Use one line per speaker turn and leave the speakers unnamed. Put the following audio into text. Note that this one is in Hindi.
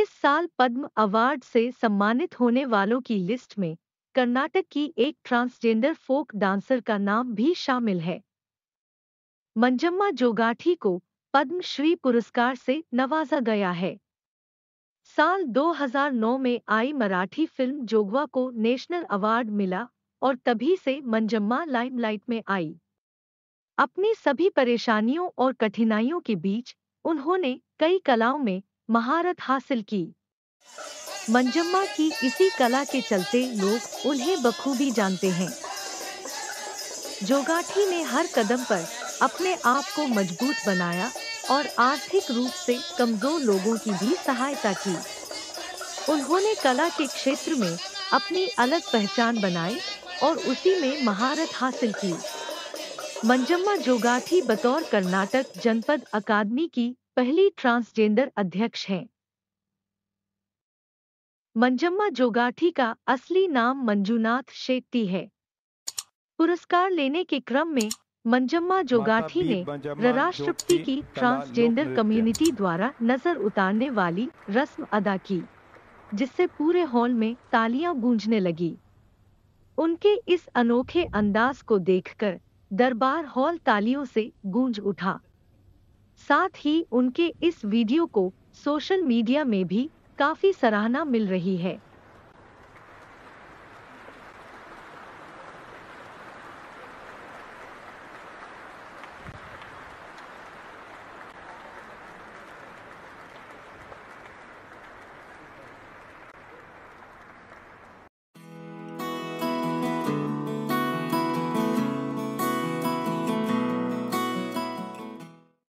इस साल पद्म अवार्ड से सम्मानित होने वालों की लिस्ट में कर्नाटक की एक ट्रांसजेंडर फोक डांसर का नाम भी शामिल है मंजम्मा जोगाठी को पद्मश्री पुरस्कार से नवाजा गया है साल 2009 में आई मराठी फिल्म जोगवा को नेशनल अवार्ड मिला और तभी से मंजम्मा लाइमलाइट में आई अपनी सभी परेशानियों और कठिनाइयों के बीच उन्होंने कई कलाओं में महारत हासिल की मंजम्मा की इसी कला के चलते लोग उन्हें बखूबी जानते हैं जोगाठी ने हर कदम पर अपने आप को मजबूत बनाया और आर्थिक रूप से कमजोर लोगों की भी सहायता की उन्होंने कला के क्षेत्र में अपनी अलग पहचान बनाई और उसी में महारत हासिल की मंजम्मा जोगाठी बतौर कर्नाटक जनपद अकादमी की पहली ट्रांसजेंडर अध्यक्ष हैं मंजम्मा जोगाठी का असली नाम मंजुनाथ शेट्टी है पुरस्कार लेने के क्रम में मंजम्मा जोगाठी ने राष्ट्रपति की ट्रांसजेंडर कम्युनिटी द्वारा नजर उतारने वाली रस्म अदा की जिससे पूरे हॉल में तालियां गूंजने लगी उनके इस अनोखे अंदाज को देखकर दरबार हॉल तालियों से गूंज उठा साथ ही उनके इस वीडियो को सोशल मीडिया में भी काफी सराहना मिल रही है